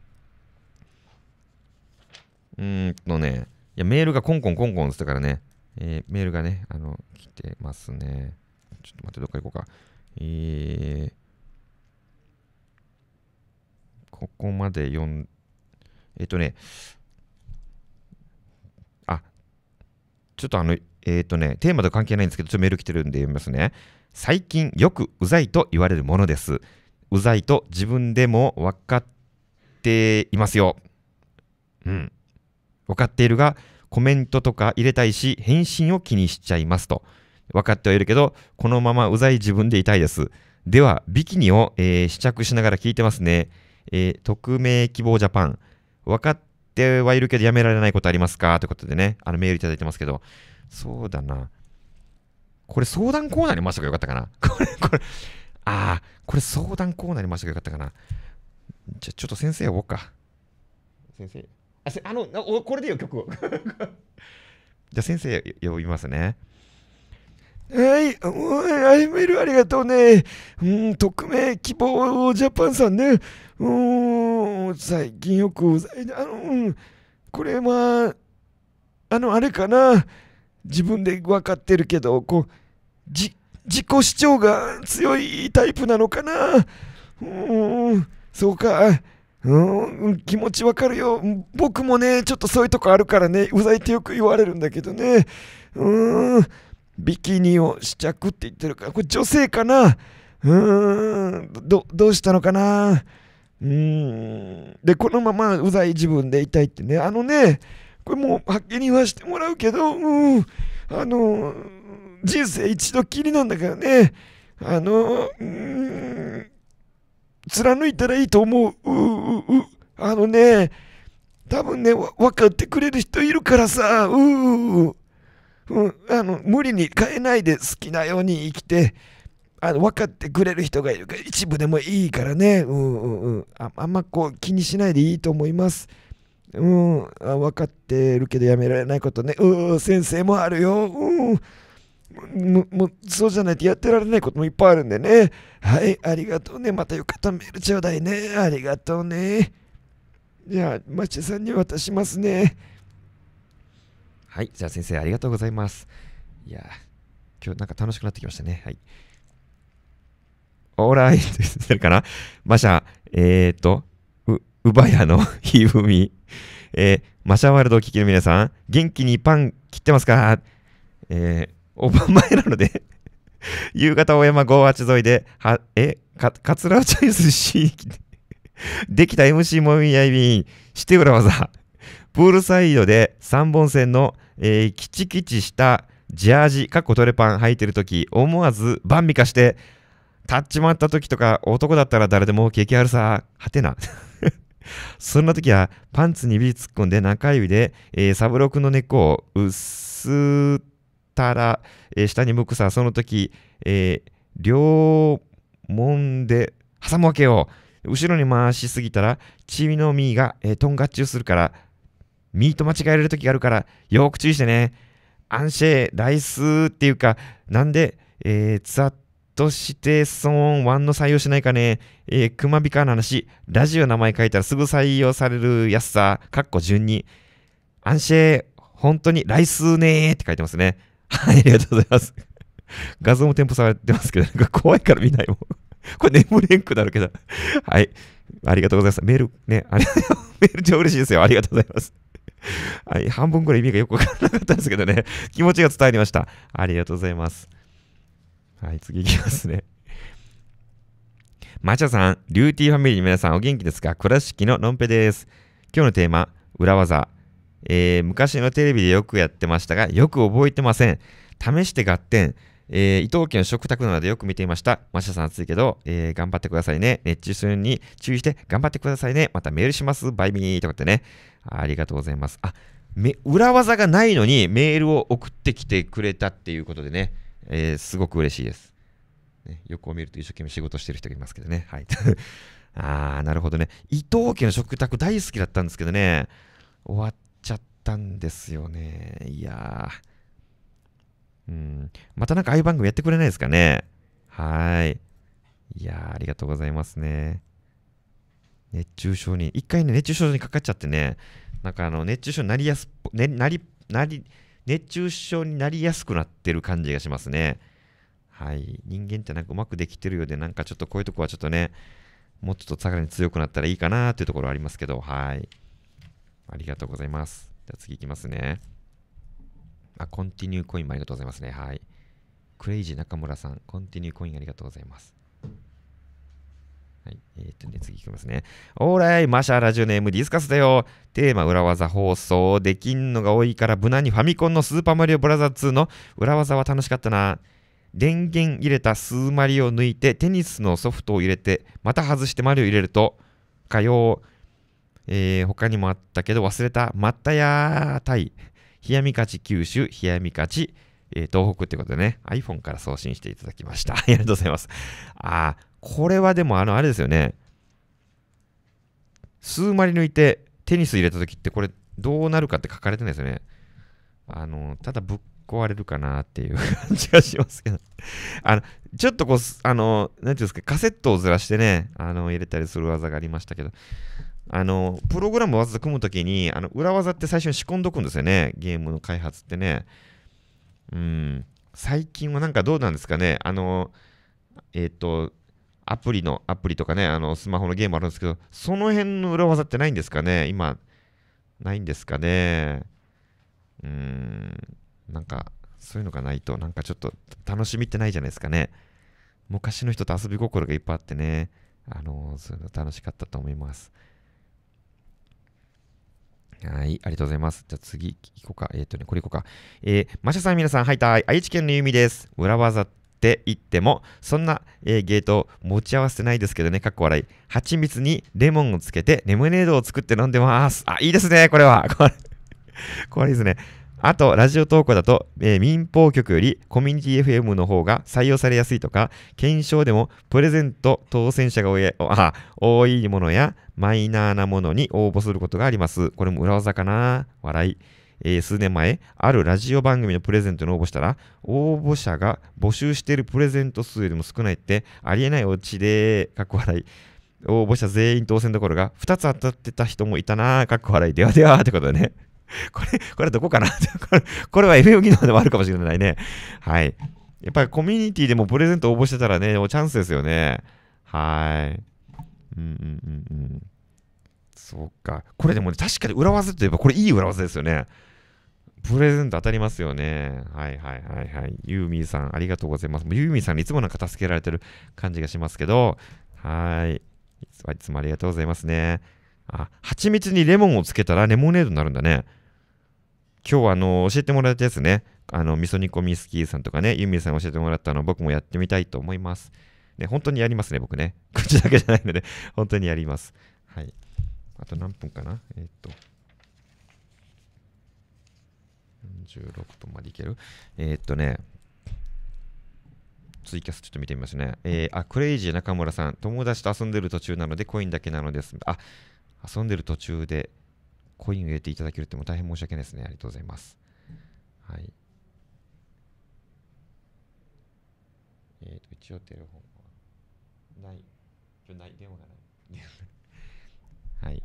うんとね、いやメールがコンコンコンコンってからね、えー、メールがね、あの、来てますね。ちょっと待って、どっか行こうか。えー、ここまで読ん、えっ、ー、とね、ちょっとあの、えっ、ー、とね、テーマと関係ないんですけど、ちょっとメール来てるんで読みますね。最近よくうざいと言われるものです。うざいと自分でも分かっていますよ。うん。分かっているが、コメントとか入れたいし、返信を気にしちゃいますと。分かってはいるけど、このままうざい自分でいたいです。では、ビキニを、えー、試着しながら聞いてますね。えー、匿名希望ジャパン。分かっってはいるけどやめられないことありますかということでね、あのメールいただいてますけど、そうだな。これ相談コーナーに回した方よかったかな。[laughs] これ、これ、ああ、これ相談コーナーに回した方よかったかな。じゃちょっと先生呼ぼうか。先生。あ、あの、これでよ、曲を。[laughs] じゃあ先生呼びますね。はい、おい、アイメールありがとうね。うん、匿名希望ジャパンさんね。うん、最近よく、ざいあの、これは、あの、あれかな。自分でわかってるけど、こう、じ、自己主張が強いタイプなのかな。うん、そうか。うん、気持ちわかるよ。僕もね、ちょっとそういうとこあるからね、うざいってよく言われるんだけどね。うん。ビキニを試着って言ってるから、これ女性かなうーん、ど、どうしたのかなうーん。で、このままうざい自分でいたいってね、あのね、これもうはっきり言わしてもらうけど、うん、あの、人生一度きりなんだからね、あの、うん、貫いたらいいと思う。うううあのね、多分ね、分かってくれる人いるからさ、うー。うん、あの無理に変えないで好きなように生きてあの分かってくれる人がいるから一部でもいいからね、うんうんうんあ、あんまこう気にしないでいいと思います。うん、あ分かってるけどやめられないことね、うん、先生もあるよ、うんも、もうそうじゃないとやってられないこともいっぱいあるんでね。はい、ありがとうね。またよかったメールちょうだいね。ありがとうね。じゃあ、町さんに渡しますね。はい。じゃあ先生、ありがとうございます。いや、今日なんか楽しくなってきましたね。はい。オーライって言るかなマシャ、えっ、ー、と、う、うばやの [laughs] ひふみ。えー、マシャワールドを聞きの皆さん、元気にパン切ってますかえー、おば前なので [laughs] 夕方大山58沿いで、は、え、か、かつらをチョイスし、[laughs] できた MC もみやいびん、して裏技。プールサイドで3本線の、えー、キチキチしたジャージ、かっこトレパン履いてるとき、思わずバンビ化して、立っちまったときとか、男だったら誰でも激験あるさ、はてな。[laughs] そんなときは、パンツに指突っ込んで中指で、えー、サブロクの根っこを薄ったら、えー、下に向くさ、そのとき、えー、両門で挟むわけよ。後ろに回しすぎたら、チビの実が、えー、とんがっちゅうするから、ミート間違えられる時があるから、よく注意してね。アンシェ、ライスっていうか、なんで、えー、ざっとしてそンワンの採用しないかね。えー、クマビカの話、ラジオ名前書いたらすぐ採用される安さ、かっこ順に。アンシェ、本当にライスねーって書いてますね。はい、ありがとうございます。[laughs] 画像も添付されてますけど、なんか怖いから見ないもん。[laughs] これ眠れんくなるけど。はい。ありがとうございます。メール、ね、あれ、[laughs] メール超嬉しいですよ。ありがとうございます。はい、半分ぐらい意味がよくわからなかったんですけどね、気持ちが伝わりました。ありがとうございます。はい、次いきますね。マチャさん、リューティーファミリーの皆さんお元気ですか倉敷ののんぺです。今日のテーマ、裏技。えー、昔のテレビでよくやってましたが、よく覚えてません。試して合点。えー、伊藤家の食卓などでよく見ていました。マシャさん暑いけど、えー、頑張ってくださいね。熱中症に注意して頑張ってくださいね。またメールします。バイビーとかってね。ありがとうございます。あ、裏技がないのにメールを送ってきてくれたっていうことでね、えー、すごく嬉しいです。ね、横を見ると一生懸命仕事してる人がいますけどね。はい。[laughs] あー、なるほどね。伊藤家の食卓大好きだったんですけどね、終わっちゃったんですよね。いやー。うん。またなんかああいう番組やってくれないですかね。はい。いやありがとうございますね。熱中症に、一回ね、熱中症にかかっちゃってね、なんかあの、熱中症になりやす、ね、なり、なり、熱中症になりやすくなってる感じがしますね。はい。人間ってなんかうまくできてるようで、なんかちょっとこういうとこはちょっとね、もうちょっとさらに強くなったらいいかなというところありますけど、はい。ありがとうございます。じゃあ次いきますね。あ、コンティニューコインもありがとうございますね。はい。クレイジー中村さん、コンティニューコインありがとうございます。はい。えー、っとね、次いきますね。オーライ、マシャラジオネームディスカスだよ。テーマ、裏技放送。できんのが多いから、無難にファミコンのスーパーマリオブラザー2の裏技は楽しかったな。電源入れたスーマリを抜いて、テニスのソフトを入れて、また外してマリを入れると、火曜、えー、他にもあったけど忘れた、まったやーたい。冷やみ勝ち九州、冷やみ勝ち、えー、東北ってことでね、iPhone から送信していただきました。[laughs] ありがとうございます。ああ、これはでもあの、あれですよね。数マリ抜いてテニス入れた時ってこれどうなるかって書かれてないですよね。あの、ただぶっ壊れるかなっていう [laughs] 感じがしますけど。あの、ちょっとこう、あの、なんていうんですか、カセットをずらしてね、あの、入れたりする技がありましたけど、あのプログラムをわざと組むときにあの裏技って最初に仕込んどくんですよねゲームの開発ってねうん最近はなんかどうなんですかねあのえっ、ー、とアプリのアプリとかねあのスマホのゲームあるんですけどその辺の裏技ってないんですかね今ないんですかねうんなんかそういうのがないとなんかちょっと楽しみってないじゃないですかね昔の人と遊び心がいっぱいあってねあのそういうの楽しかったと思います。はい、ありがとうございます。じゃあ次行こうか。えっ、ー、とね、これ行こうか。えー、マシャさん皆さん、はいたい。愛知県のゆみです。裏技って言っても、そんな、えー、ゲート持ち合わせてないですけどね、かっこ笑い。蜂蜜にレモンをつけて、レモネードを作って飲んでます。あ、いいですね、これは。これ、[laughs] これいいですね。あと、ラジオ投稿だと、えー、民放局よりコミュニティ FM の方が採用されやすいとか、検証でもプレゼント当選者が多いものやマイナーなものに応募することがあります。これも裏技かな笑い。えー、数年前、あるラジオ番組のプレゼントに応募したら、応募者が募集しているプレゼント数よりも少ないって、ありえないうちで、かっこ笑い。応募者全員当選どころが、2つ当たってた人もいたな、かっこ笑い。ではでは、ってことでね。[laughs] これ、これどこかな [laughs] これは FM 技能でもあるかもしれないね。はい。やっぱりコミュニティでもプレゼント応募してたらね、もうチャンスですよね。はい。うんうんうんうん。そうか。これでも、ね、確かに裏技といえば、これいい裏技ですよね。プレゼント当たりますよね。はいはいはいはい。ユーミーさん、ありがとうございます。ユーミーさんにいつもなんか助けられてる感じがしますけど、はい。いつもありがとうございますね。あ、蜂蜜にレモンをつけたらレモネードになるんだね。今日はあの、教えてもらったやつね。あの、味噌煮込みスキーさんとかね、ユミさん教えてもらったの僕もやってみたいと思います。ね、本当にやりますね、僕ね。[laughs] 口だけじゃないので本当にやります。はい。あと何分かなえー、っと。46分までいけるえー、っとね。ツイキャスちょっと見てみますね。えー、あ、クレイジー中村さん。友達と遊んでる途中なのでコインだけなのです。あ、遊んでる途中でコインを入れていただけるっても大変申し訳ないですね。ありがとうございます。はい。えっ、ー、と、一応テレフォンはない。今日ない、電話がない。[laughs] はい。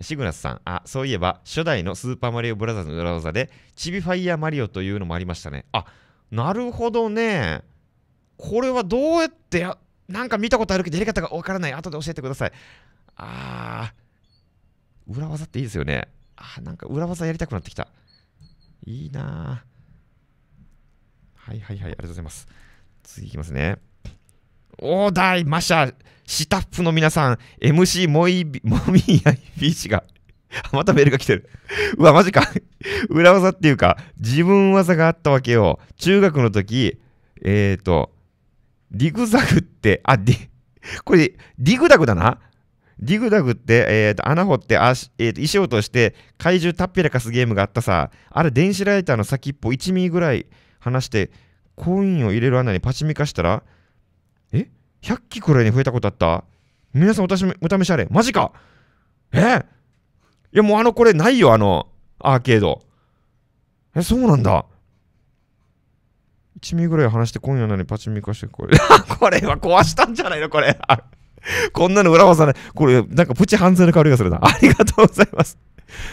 シグナスさん、あ、そういえば、初代のスーパーマリオブラザーズの裏技で、チビファイヤーマリオというのもありましたね。あ、なるほどね。これはどうやってや、なんか見たことあるけど、やり方がわからない。後で教えてください。あー。裏技っていいですよね。あ、なんか裏技やりたくなってきた。いいなはいはいはい、ありがとうございます。次いきますね。おーだい、マシャ、スタッフの皆さん、MC モイビ、モミヤイビーチが、[laughs] またメールが来てる。うわ、マジか。[laughs] 裏技っていうか、自分技があったわけよ。中学の時、えっ、ー、と、リグザグって、あ、ディ、これ、ディグダグだな。ディグダグって、えーと、穴掘ってあ、えーと、と石落として怪獣たっぺらかすゲームがあったさ、あれ電子ライターの先っぽ1ミリぐらい離して、コインを入れる穴にパチミカしたら、え ?100 機くらいに増えたことあった皆さんお試しあれ。マジかえいやもうあのこれないよ、あのアーケード。え、そうなんだ。1ミリぐらい離してインをのにパチミカしてこれ [laughs] これは壊したんじゃないのこれ [laughs] こんなの裏技ね。これ、なんかプチ犯罪の香りがするな。[laughs] ありがとうございます。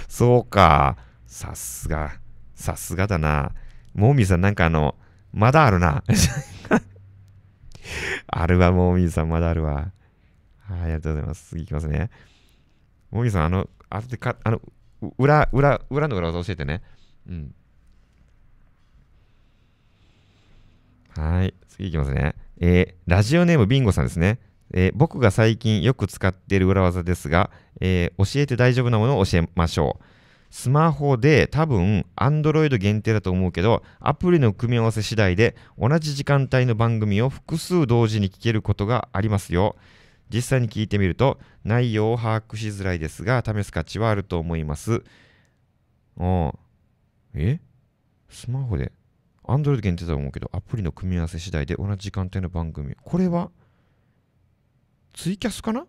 そうか。さすが。さすがだな。モーミーさん、なんかあの、まだあるな。あるわ、モーミーさん、まだあるわ。はい、ありがとうございます。次いきますね。モーミーさん、あの、あとでか、あの、裏、裏、裏の裏技教えてね。うん。はい、次いきますね。えー、ラジオネームビンゴさんですね。えー、僕が最近よく使っている裏技ですが、えー、教えて大丈夫なものを教えましょう。スマホで多分 Android 限定だと思うけど、アプリの組み合わせ次第で同じ時間帯の番組を複数同時に聞けることがありますよ。実際に聞いてみると内容を把握しづらいですが、試す価値はあると思います。ああ。えスマホで Android 限定だと思うけど、アプリの組み合わせ次第で同じ時間帯の番組。これはツイキャスかな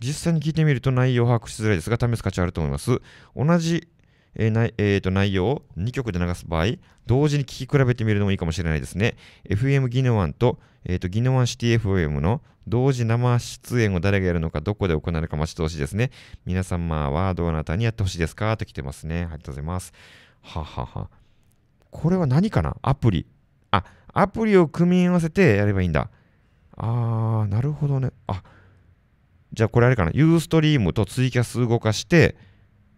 実際に聞いてみると内容を把握しづらいですが、試す価値はあると思います。同じ、えーえー、と内容を2曲で流す場合、同時に聴き比べてみるのもいいかもしれないですね。FM ギノワンと,、えー、とギノワンシティ FM の同時生出演を誰がやるのか、どこで行われるか待ち遠しいですね。皆様はどなたにやってほしいですかと来てますね。ありがとうございます。ははは。これは何かなアプリ。あ、アプリを組み合わせてやればいいんだ。あー、なるほどね。あ、じゃあこれあれかな。ユーストリームとツイキャス動かして、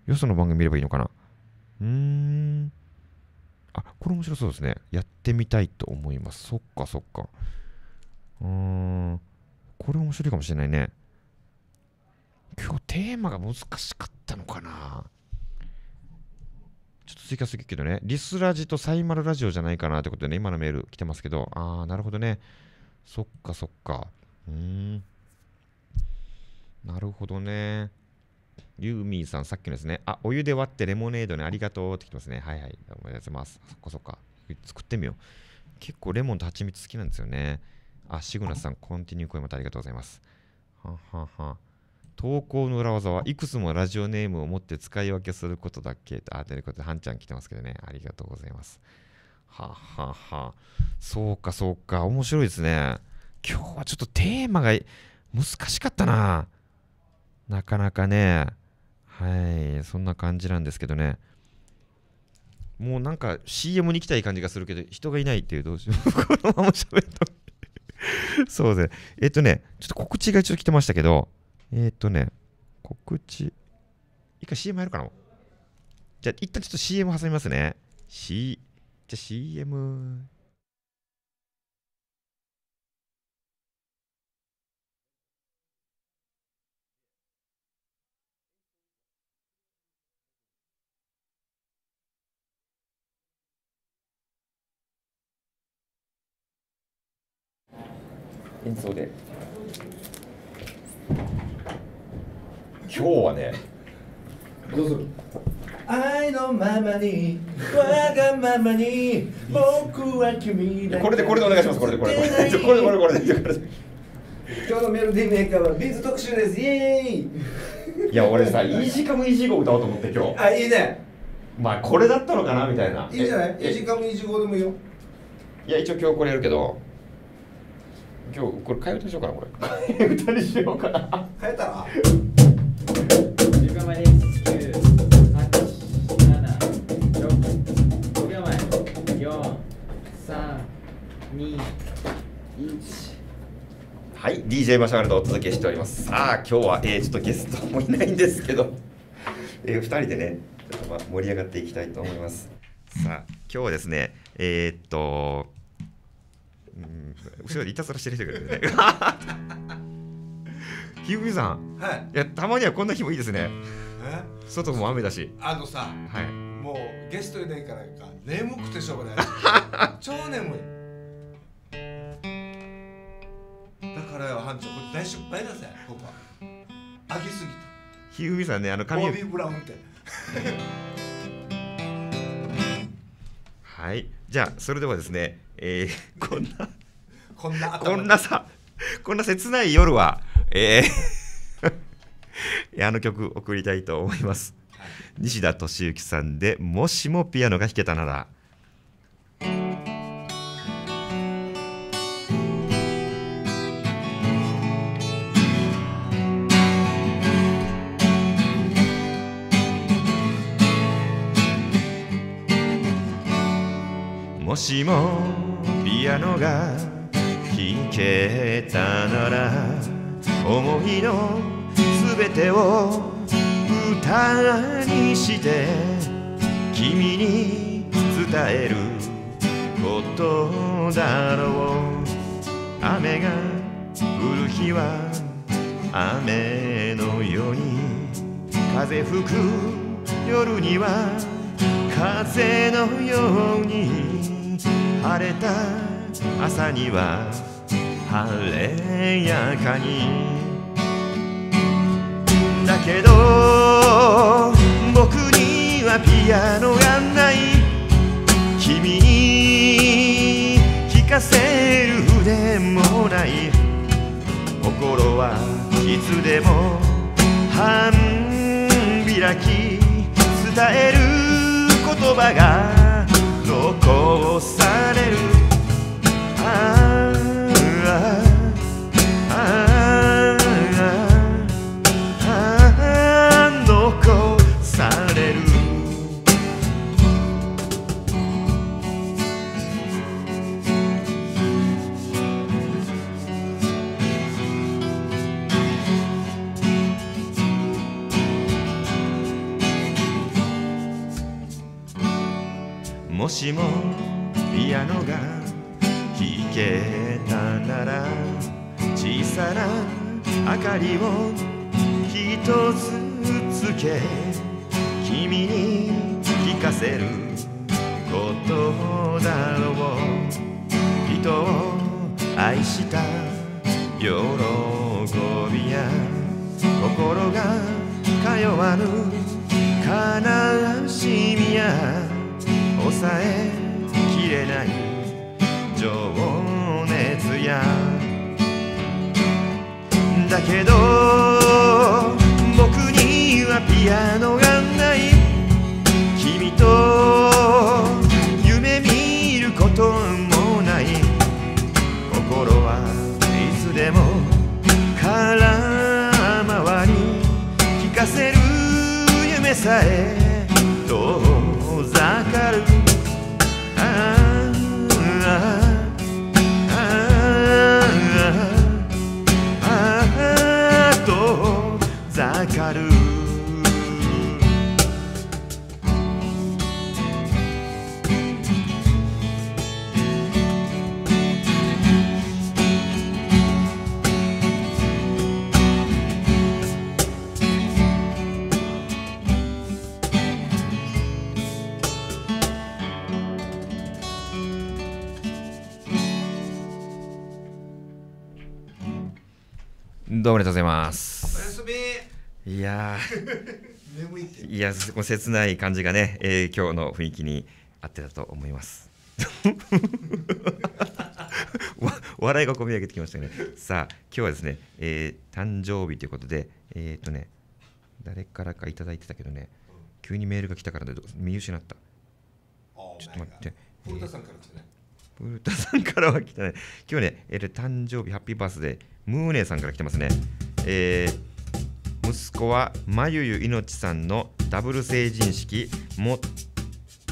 よその番組見ればいいのかな。うーん。あ、これ面白そうですね。やってみたいと思います。そっかそっか。うーん。これ面白いかもしれないね。今日テーマが難しかったのかなちょっと追加するけどね、リスラジとサイマルラジオじゃないかなってことでね、今のメール来てますけど、あー、なるほどね。そっかそっか。うーん。なるほどね。ユーミーさん、さっきのですね。あ、お湯で割ってレモネードね、ありがとうってきてますね。はいはい。おめでとうございます。そっかそっか。作ってみよう。結構レモンと蜂蜜好きなんですよね。あ、シグナスさん、コンティニュー声またありがとうございます。ははは。投稿の裏技はいくつもラジオネームを持って使い分けすることだっけあ、ということで、はんちゃん来てますけどね。ありがとうございます。はははそうかそうか面白いですね今日はちょっとテーマが難しかったななかなかねはいそんな感じなんですけどねもうなんか CM に行きたい感じがするけど人がいないっていうどうしよう [laughs] このまま喋っとそうですねえっとねちょっと告知が一応来てましたけどえっとね告知一回 CM やるかなじゃあ一旦ちょっと CM 挟みますね CM じゃ CM。で今日はねどうする愛のままにわがままに僕は君だこれでこれでお願いしますこれでこれここれでこれでこれで今日のメロディーメーカーはビーズ特集ですイエーイいや俺さイージカムイージーゴ歌おうと思って今日あいいねまあこれだったのかなみたいないいじゃないイージカムイージーゴでもいいよいや一応今日これやるけど今日これ替え歌にしようかなこれ替え歌にしようかな変えたらはい DJ マシャガルドお届けしておりますさあ今日は、えー、ちょっとゲストもいないんですけど、[laughs] えー、2人でねちょっとまあ盛り上がっていきたいと思いますさあ今日はですねえー、っとうん後ろでいたずらしてる人がいるね [laughs] ひふみさん、はい、いやたまにはこんな日もいいですね外も雨だしあのさ、はい、もうゲストいないからか眠くてしょうがない [laughs] 超眠いだからよ班長これ大失敗だぜここは上げすぎたひふみさんねあの髪ボビー・ブラウンってはいじゃあそれではですね、えー、こんなこんなこんなさこんな切ない夜はえーあの曲送りたいと思います、西田敏行さんでもしもピアノが弾けたならもしもピアノが弾けたなら思いのすべてを歌にして君に伝えることだろう雨が降る日は雨のように風吹く夜には風のように晴れた朝には晴れやかにだけど僕にはピアノがない君に聴かせる筆もない心はいつでも半開き伝える言葉が残されるああもしもピアノが弾けたなら小さな明かりを一つつけ君に聞かせることだろう人を愛した喜びや心が通わぬ悲しみや抑えきれない情熱やだけど僕にはピアノがない君と夢見ることもない心はいつでも空回り聞かせる夢さえおめでとうございます。おやすみ。いや [laughs] 眠いいや、切ない感じがね、えー、今日の雰囲気に合ってたと思います。[laughs] 笑いがこみ上げてきましたね。さあ、今日はですね、えー、誕生日ということで、えー、っとね、誰からか頂いてたけどね、急にメールが来たからで見失った。ちょっと待って。古田さんから来たね。古田さんからは来たね。今日ね、えー、誕生日、ハッピーバースデー。ムーネーさんから来てますね。えー、息子はまゆゆいのちさんのダブル成人式もっ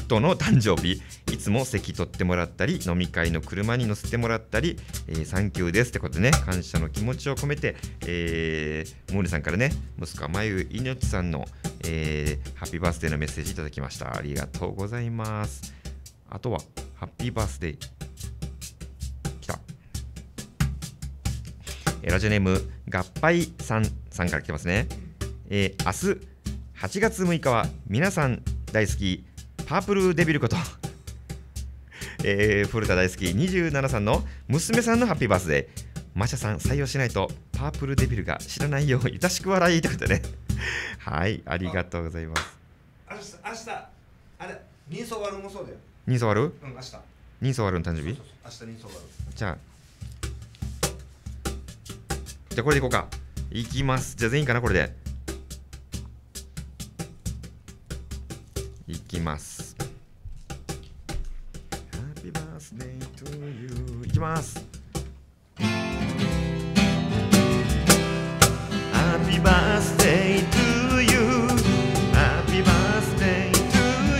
との誕生日いつも席取ってもらったり飲み会の車に乗せてもらったり、えー、サンキューですってことでね感謝の気持ちを込めて、えー、ムーネさんからね息子はまゆゆいのちさんの、えー、ハッピーバースデーのメッセージいただきましたありがとうございますあとはハッピーバースデーラジオネーム合敗さんさんから来てますね、えー、明日8月6日は皆さん大好きパープルデビルこと [laughs] えー、古田大好き27さんの娘さんのハッピーバースデーマシャさん採用しないとパープルデビルが知らないよういたしく笑いということでね [laughs] はいありがとうございます明日あれ人相悪もそうだよ人相悪うん明日人相悪の誕生日明日人相悪じゃあじゃあこれでいこうか。いきます。じゃあ全員かな、これで。いきます。Happy birthday to you. いきます。Happy birthday to you.Happy birthday to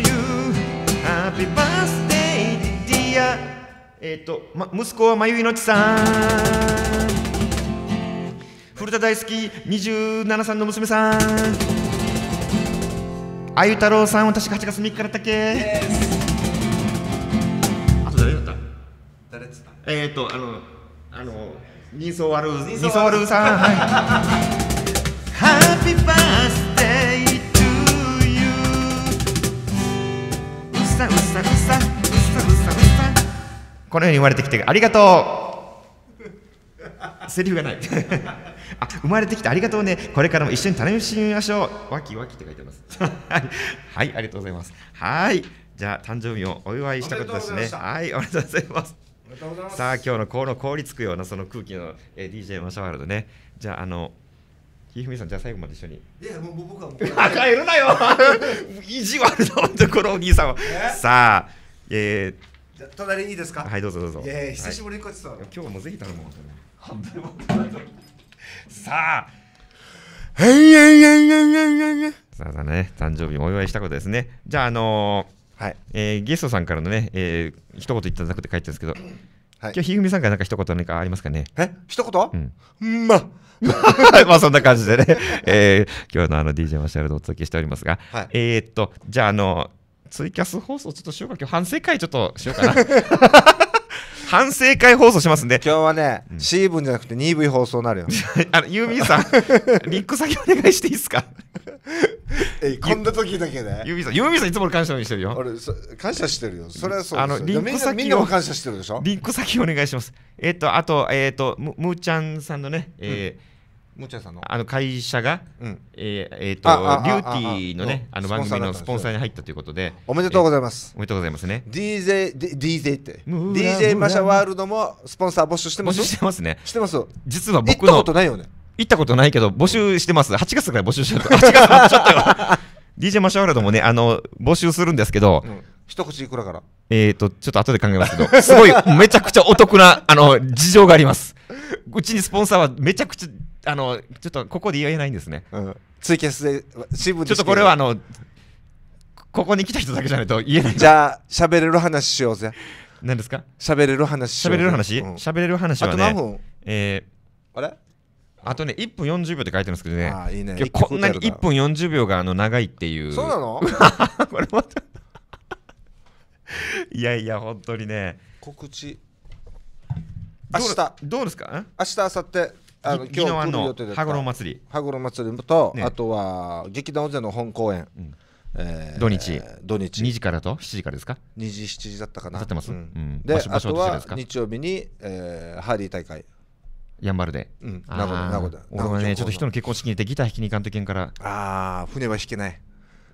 you.Happy birthday, dear. えっ、ー、と、ま、息子はまゆいのちさん。大好き27さの娘さんあゆ太郎さん私が8月3日だったっけあと誰だった誰っつったえー、っとあのあの人相悪人相悪さん [laughs] はいハッピーバースデトゥーユーうさうさうさうさうさうさこのように生まれてきてありがとうセリフがないあ、生まれてきてありがとうね。これからも一緒に楽しみましょう。わきわきって書いてます。[laughs] はい、ありがとうございます。はい。じゃあ、誕生日をお祝いしたことですね。はい、ありがとうございます。さあ、今日のこの凍りつくようなその空気の、えー、DJ マシャワールドね。じゃあ、あの、ひふみさん、じゃあ最後まで一緒に。いや、もう僕はもう。あ、帰るなよ [laughs] 意地悪な本ころ、お兄さんは。さあ、えー、じゃ隣にいいですかはい、どうぞどうぞ。いや久しぶりにこっちさ、ん、今日もぜひ頼もう。本当にさあいいいいいいさあね、誕生日もお祝いしたことですね。じゃあ、あのー、はいえー、ゲストさんからのね、えー、一言いただくって書いてるんですけど、はい、今日、ひぐみさんからなんか一言何かありますかねえ一言、うん、ままあ [laughs] そんな感じでね、[laughs] えー、今日のあの DJ マシャルでお届けしておりますが、はい、えー、っと、じゃあ、あの、ツイキャス放送ちょっとしようか、今日反省会ちょっとしようかな。[laughs] 反省会放送しますんで今日はね、うん、C 分じゃなくて 2V 放送になるよ [laughs] あのユーミーさん [laughs] リンク先お願いしていいですかえこんな時だけねユーミーさんユーミーさんいつも感謝してるよ俺感謝してるよそれはそうあのリンク先みんなも感謝してるでしょリンク先お願いしますえっ、ー、とあとえっ、ー、とむむーちゃんさんのね、えー、うんちゃさんのあの会社が、うん、えー、えー、とビューティーのねあの番組のスポンサーに入ったということでおめでとうございます、おめでとうございますね DJ, DJ って DJ マシャワールドもスポンサー募集してます募集してますねしてます実は僕の行ったことないよね行ったことないけど募集してます8月ぐらい募集してる8月ちょっとよ DJ マシャワールドもねあの募集するんですけど、うん一口いくらからえっ、ー、と、ちょっと後で考えますけど、[laughs] すごい、めちゃくちゃお得な、あの、事情があります。うちにスポンサーはめちゃくちゃあのちょっとここで言えないんですね、うん、ツイキャスでちょっとこれはあのここに来た人だけじゃないと言えないじゃあ喋れる話しようぜ何ですか喋れる話喋れる話喋、れる話はねあとえあれあとね1分40秒って書いてますけどねあいいねこんなに1分40秒があの長いっていうそうなの [laughs] これまた [laughs] いやいや本当にね告知明日どうですか明日明後日あの今日の羽衣祭り羽衣祭りと、ね、あとは劇団大勢の本公演、うんえー、土日土日2時からと7時からですか2時7時だったかなってます、うん、であとは日曜日に、えー、ハーリー大会やんばるで、うん、名古屋名古屋俺はねちょっと人の結婚式に行ってギター弾きに行かんとけんからああ船は弾けない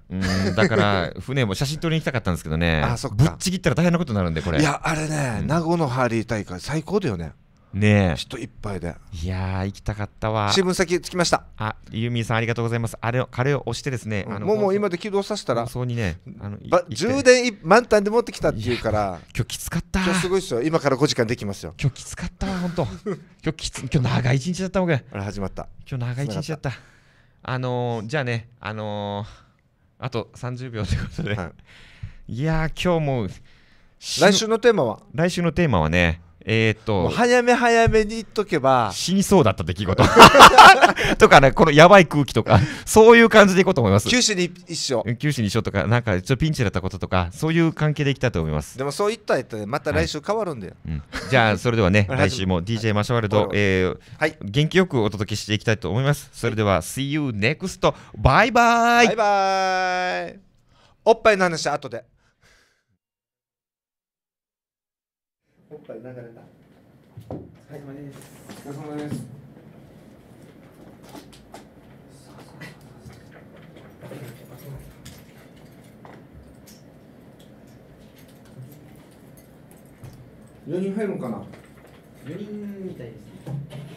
うんだから [laughs] 船も写真撮りに行きたかったんですけどねあそっぶっちぎったら大変なことになるんでこれいやあれね、名護のハーリー大会最高だよねねえ人いっぱいでいや行きたかったわ新聞先着きましたあユーミンさんありがとうございますあれを彼を押してですね、うん、あのもうもう今で起動させたらそうにねあの充電満タンで持ってきたっていうから今日きつかった今日すごいですよ今から5時間できますよ今日きつかったわ本当今日きつ今日長い一日だったもんあれ始まった今日長い一日だったあのー、じゃあねあのー、あと30秒ということで、はい、いや今日も来週のテーマは来週のテーマはねえっと早め早めに言っとけば死にそうだった出来事 [laughs] とかねこのやばい空気とかそういう感じでいこうと思います九州に一緒九州に一緒とかなんかちょっとピンチだったこととかそういう関係でいきたいと思いますでもそういったらまた来週変わるんだよ、はいうん、じゃあそれではね来週も DJ マシュワルド、はい、えー、はい、元気よくお届けしていきたいと思いますそれでは See you next バイバイバイバイおっぱいの話後でおっぱい流れた。お疲れ様です。お疲れ様です。4人入るんかな4人みたいですね